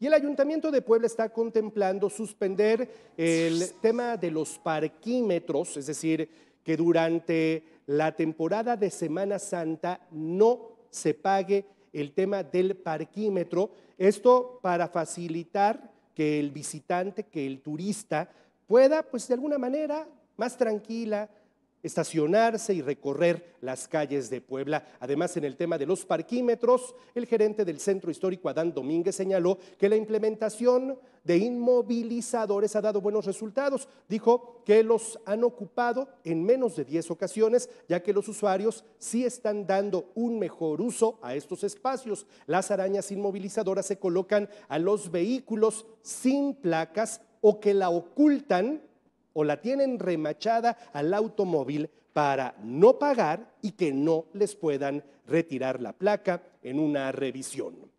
Y el Ayuntamiento de Puebla está contemplando suspender el tema de los parquímetros, es decir, que durante la temporada de Semana Santa no se pague el tema del parquímetro. Esto para facilitar que el visitante, que el turista pueda, pues de alguna manera, más tranquila, estacionarse y recorrer las calles de Puebla. Además, en el tema de los parquímetros, el gerente del Centro Histórico Adán Domínguez señaló que la implementación de inmovilizadores ha dado buenos resultados. Dijo que los han ocupado en menos de 10 ocasiones, ya que los usuarios sí están dando un mejor uso a estos espacios. Las arañas inmovilizadoras se colocan a los vehículos sin placas o que la ocultan o la tienen remachada al automóvil para no pagar y que no les puedan retirar la placa en una revisión.